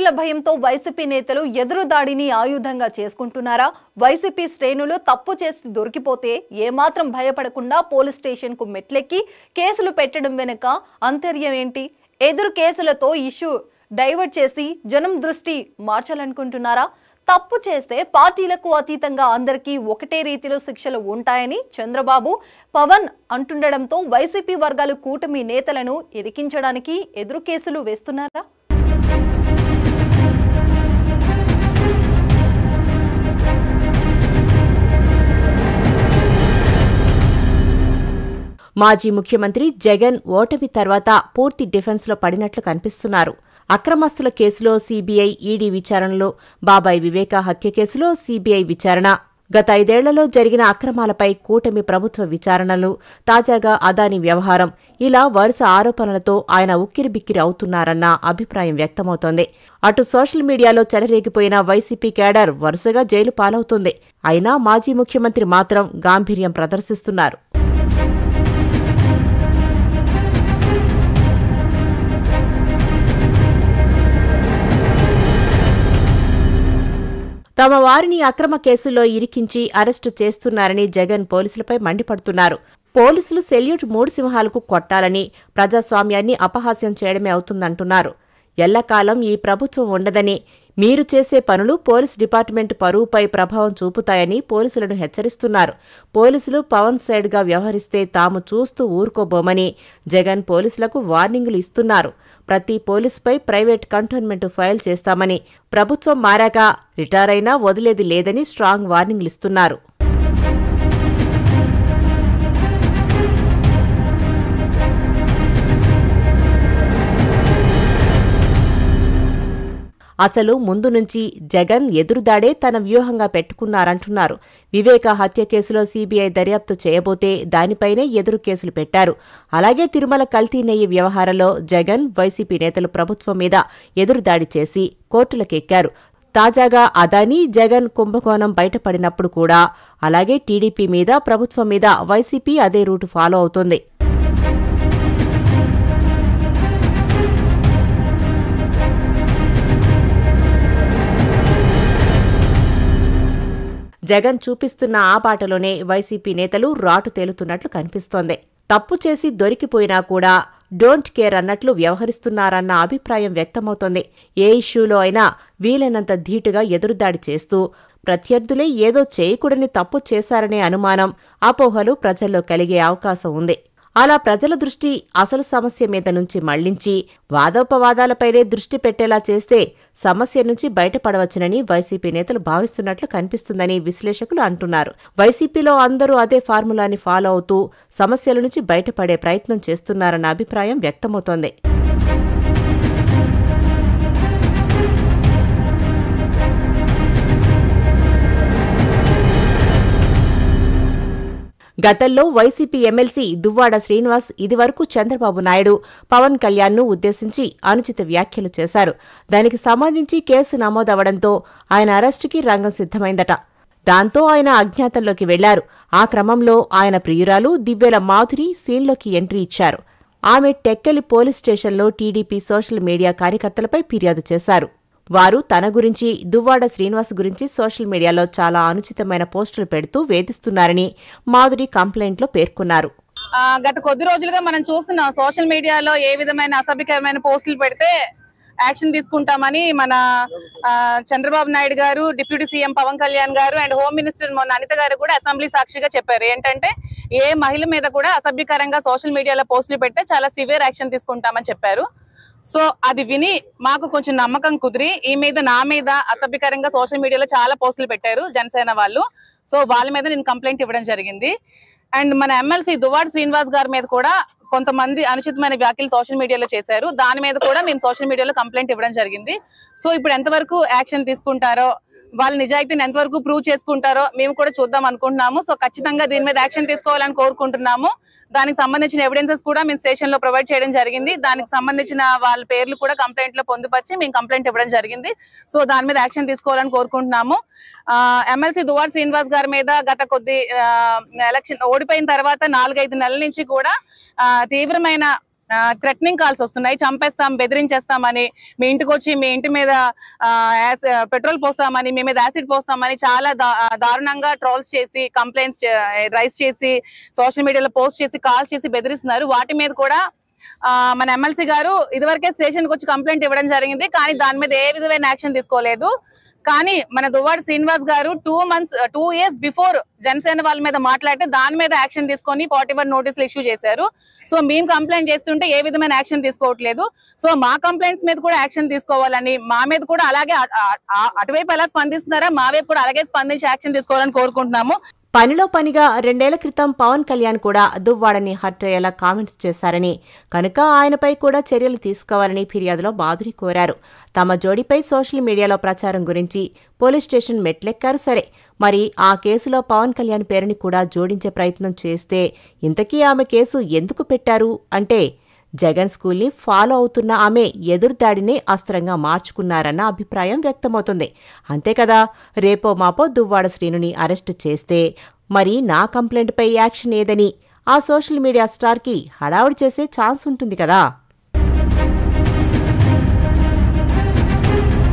అరెస్టుల భయంతో వైసీపీ నేతలు ఎదురు దాడిని ఆయుధంగా చేసుకుంటున్నారా వైసీపీ శ్రేణులు తప్పు చేసి దొరికిపోతే ఏమాత్రం భయపడకుండా పోలీస్ స్టేషన్కు మెట్లెక్కి కేసులు పెట్టడం వెనుక అంతర్యం ఏంటి ఎదురు కేసులతో ఇష్యూ డైవర్ట్ చేసి జనం దృష్టి మార్చాలనుకుంటున్నారా తప్పు చేస్తే పార్టీలకు అతీతంగా అందరికీ ఒకటే రీతిలో శిక్షలు ఉంటాయని చంద్రబాబు పవన్ అంటుండడంతో వైసీపీ వర్గాలు కూటమి నేతలను ఎదికించడానికి ఎదురు కేసులు వేస్తున్నారా మాజీ ముఖ్యమంత్రి జగన్ ఓటమి తర్వాత పూర్తి డిఫెన్స్లో పడినట్లు కనిపిస్తున్నారు అక్రమస్తుల కేసులో సీబీఐ ఈడీ విచారణలో బాబాయ్ వివేక హత్య కేసులో సీబీఐ విచారణ గత ఐదేళ్లలో జరిగిన అక్రమాలపై కూటమి ప్రభుత్వ విచారణలు తాజాగా అదాని వ్యవహారం ఇలా వరుస ఆరోపణలతో ఆయన ఉక్కిరిబిక్కిరి అవుతున్నారన్న అభిప్రాయం వ్యక్తమవుతోంది అటు సోషల్ మీడియాలో చెలరేగిపోయిన వైసీపీ కేడర్ వరుసగా జైలు పాలవుతుంది అయినా మాజీ ముఖ్యమంత్రి మాత్రం గాంభీర్యం ప్రదర్శిస్తున్నారు తమ వారిని అక్రమ కేసుల్లో ఇరికించి అరెస్టు చేస్తున్నారని జగన్ పోలీసులపై మండిపడుతున్నారు పోలీసులు సెల్యూట్ మూడు సింహాలకు కొట్టాలని ప్రజాస్వామ్యాన్ని అపహాస్యం చేయడమే అవుతుందంటున్నారు ఎల్లకాలం ఈ ప్రభుత్వం ఉండదని మీరు చేసే పనులు పోలీస్ డిపార్ట్మెంట్ పరువుపై ప్రభావం చూపుతాయని పోలీసులను హెచ్చరిస్తున్నారు పోలీసులు పవన్ సైడ్గా వ్యవహరిస్తే తాము చూస్తూ ఊరుకోబోమని జగన్ పోలీసులకు వార్నింగులు ఇస్తున్నారు ప్రతి పోలీసుపై ప్రైవేట్ కంటోన్మెంట్ ఫైల్ చేస్తామని ప్రభుత్వం మారాక రిటైర్ అయినా వదిలేది లేదని స్ట్రాంగ్ ఇస్తున్నారు అసలు ముందు నుంచి జగన్ ఎదురుదాడే తన వ్యూహంగా పెట్టుకున్నారంటున్నారు వివేక హత్య కేసులో సీబీఐ దర్యాప్తు చేయబోతే దానిపైనే ఎదురు కేసులు పెట్టారు అలాగే తిరుమల కల్తీ నెయ్యి వ్యవహారంలో జగన్ వైసీపీ నేతలు ప్రభుత్వం మీద ఎదురుదాడి చేసి కోర్టులకెక్కారు తాజాగా అదానీ జగన్ కుంభకోణం బయటపడినప్పుడు కూడా అలాగే టీడీపీ మీద ప్రభుత్వం మీద వైసీపీ అదే రూటు ఫాలో అవుతోంది జగన్ చూపిస్తున్న ఆ బాటలోనే వైసీపీ నేతలు రాటు తేలుతున్నట్లు కనిపిస్తోంది తప్పు చేసి దొరికిపోయినా కూడా డోంట్ కేర్ అన్నట్లు వ్యవహరిస్తున్నారన్న అభిప్రాయం వ్యక్తమవుతోంది ఏ ఇష్యూలో అయినా వీలైనంత ధీటుగా ఎదురుదాడి చేస్తూ ప్రత్యర్థులే ఏదో చేయకూడని తప్పు చేశారనే అనుమానం అపోహలు ప్రజల్లో కలిగే అవకాశం ఉంది అలా ప్రజల దృష్టి అసలు సమస్య మీద నుంచి మళ్లించి వాదోపవాదాలపైనే దృష్టి పెట్టేలా చేస్తే సమస్య నుంచి బయటపడవచ్చునని వైసీపీ నేతలు భావిస్తున్నట్లు కనిపిస్తుందని విశ్లేషకులు అంటున్నారు వైసీపీలో అందరూ అదే ఫార్ములాని ఫాలో అవుతూ సమస్యల నుంచి బయటపడే ప్రయత్నం చేస్తున్నారన్న అభిప్రాయం వ్యక్తమవుతోంది గతంలో వైసీపీ ఎమ్మెల్సీ దువ్వాడ శ్రీనివాస్ ఇదివరకు చంద్రబాబు నాయుడు పవన్ కళ్యాణ్ను ఉద్దేశించి అనుచిత వ్యాఖ్యలు చేశారు దానికి సంబంధించి కేసు నమోదవడంతో ఆయన అరెస్టుకి రంగం సిద్దమైందట దాంతో ఆయన అజ్ఞాతంలోకి వెళ్లారు ఆ క్రమంలో ఆయన ప్రియురాలు దివ్యల మాధురి సీన్లోకి ఎంట్రీ ఇచ్చారు ఆమె టెక్కలి పోలీస్ స్టేషన్లో టీడీపీ సోషల్ మీడియా కార్యకర్తలపై ఫిర్యాదు చేశారు వారు తన గురించి దువ్వాడ శ్రీనివాస్ గురించి సోషల్ మీడియాలో చాలా అనుచితమైన పోస్టులు పెడుతూ వేధిస్తున్నారని మాధురి కంప్లైంట్లో పేర్కొన్నారు గత కొద్ది రోజులుగా మనం చూస్తున్నాం సోషల్ మీడియాలో ఏ విధమైన అసభ్యకరమైన పోస్టులు పెడితే యాక్షన్ తీసుకుంటామని మన చంద్రబాబు నాయుడు గారు డిప్యూటీ సీఎం పవన్ కళ్యాణ్ గారు అండ్ హోమ్ మినిస్టర్ మొన్న అనిత గారు కూడా అసెంబ్లీ సాక్షిగా చెప్పారు ఏంటంటే ఏ మహిళ మీద కూడా అసభ్యకరంగా సోషల్ మీడియాలో పోస్టులు పెడితే చాలా సివియర్ యాక్షన్ తీసుకుంటామని చెప్పారు సో అది విని మాకు కొంచెం నమ్మకం కుదిరి ఈ మీద నా మీద అసభ్యకరంగా సోషల్ మీడియాలో చాలా పోస్టులు పెట్టారు జనసేన వాళ్ళు సో వాళ్ళ మీద నేను కంప్లైంట్ ఇవ్వడం జరిగింది అండ్ మన ఎమ్మెల్సీ దువాడ్ శ్రీనివాస్ గారి మీద కూడా కొంతమంది అనుచితమైన వ్యాఖ్యలు సోషల్ మీడియాలో చేశారు దాని మీద కూడా మేము సోషల్ మీడియాలో కంప్లైంట్ ఇవ్వడం జరిగింది సో ఇప్పుడు ఎంతవరకు యాక్షన్ తీసుకుంటారో వాళ్ళు నిజాయితీని ఎంతవరకు ప్రూవ్ చేసుకుంటారో మేము కూడా చూద్దాం అనుకుంటున్నాము సో ఖచ్చితంగా దీని మీద యాక్షన్ తీసుకోవాలని కోరుకుంటున్నాము దానికి సంబంధించిన ఎవిడెన్సెస్ కూడా మేము స్టేషన్ లో ప్రొవైడ్ చేయడం జరిగింది దానికి సంబంధించిన వాళ్ళ పేర్లు కూడా కంప్లైంట్ లో పొందుపరిచి మేము కంప్లైంట్ ఇవ్వడం జరిగింది సో దాని మీద యాక్షన్ తీసుకోవాలని కోరుకుంటున్నాము ఎమ్మెల్సీ దువార్ శ్రీనివాస్ గారి మీద గత కొద్ది ఎలక్షన్ ఓడిపోయిన తర్వాత నాలుగైదు నెలల నుంచి కూడా తీవ్రమైన థ్రెట్నింగ్ కాల్స్ వస్తున్నాయి చంపేస్తాం బెదిరించేస్తామని మీ ఇంటికి వచ్చి మీ ఇంటి మీద పెట్రోల్ పోస్తామని మీ మీద యాసిడ్ పోస్తామని చాలా దారుణంగా ట్రోల్స్ చేసి కంప్లైంట్స్ రైస్ చేసి సోషల్ మీడియాలో పోస్ట్ చేసి కాల్ చేసి బెదిరిస్తున్నారు వాటి మీద కూడా మన ఎమ్మెల్సీ గారు ఇదివరకే స్టేషన్కి వచ్చి కంప్లైంట్ ఇవ్వడం జరిగింది కానీ దాని మీద ఏ విధమైన యాక్షన్ తీసుకోలేదు కానీ మన దువ్వాడు శ్రీనివాస్ గారు two months two years before Janasena వాళ్ళ మీద మాట్లాడితే దాని మీద యాక్షన్ తీసుకొని ఫార్టీ వన్ నోటీసులు ఇష్యూ చేశారు సో మేము కంప్లైంట్ చేస్తుంటే ఏ విధమైన యాక్షన్ తీసుకోవట్లేదు సో మా కంప్లైంట్స్ మీద కూడా యాక్షన్ తీసుకోవాలని మా మీద కూడా అలాగే అటువైపు ఎలా స్పందిస్తున్నారా మా వైపు కూడా అలాగే స్పందించి యాక్షన్ తీసుకోవాలని కోరుకుంటున్నాము పనిలో పనిగా రెండేళ్ల క్రితం పవన్ కళ్యాణ్ కూడా దువ్వాడని హర్ట్ అయ్యేలా కామెంట్స్ చేశారని కనుక ఆయనపై కూడా చర్యలు తీసుకోవాలని ఫిర్యాదులో మాధురి కోరారు తమ జోడిపై సోషల్ మీడియాలో ప్రచారం గురించి పోలీస్ స్టేషన్ మెట్లెక్కారు సరే మరి ఆ కేసులో పవన్ కళ్యాణ్ పేరుని కూడా జోడించే ప్రయత్నం చేస్తే ఇంతకీ ఆమె కేసు ఎందుకు పెట్టారు అంటే జగన్ స్కూల్ని ఫాలో అవుతున్న ఆమె ఎదురుదాడిని అస్త్రంగా మార్చుకున్నారన్న అభిప్రాయం వ్యక్తమవుతుంది అంతే కదా రేపో మాపో దువ్వాడ శ్రీనుని అరెస్టు చేస్తే మరి నా కంప్లైంట్పై యాక్షన్ ఏదని ఆ సోషల్ మీడియా స్టార్కి హడావుడి చేసే ఛాన్స్ ఉంటుంది కదా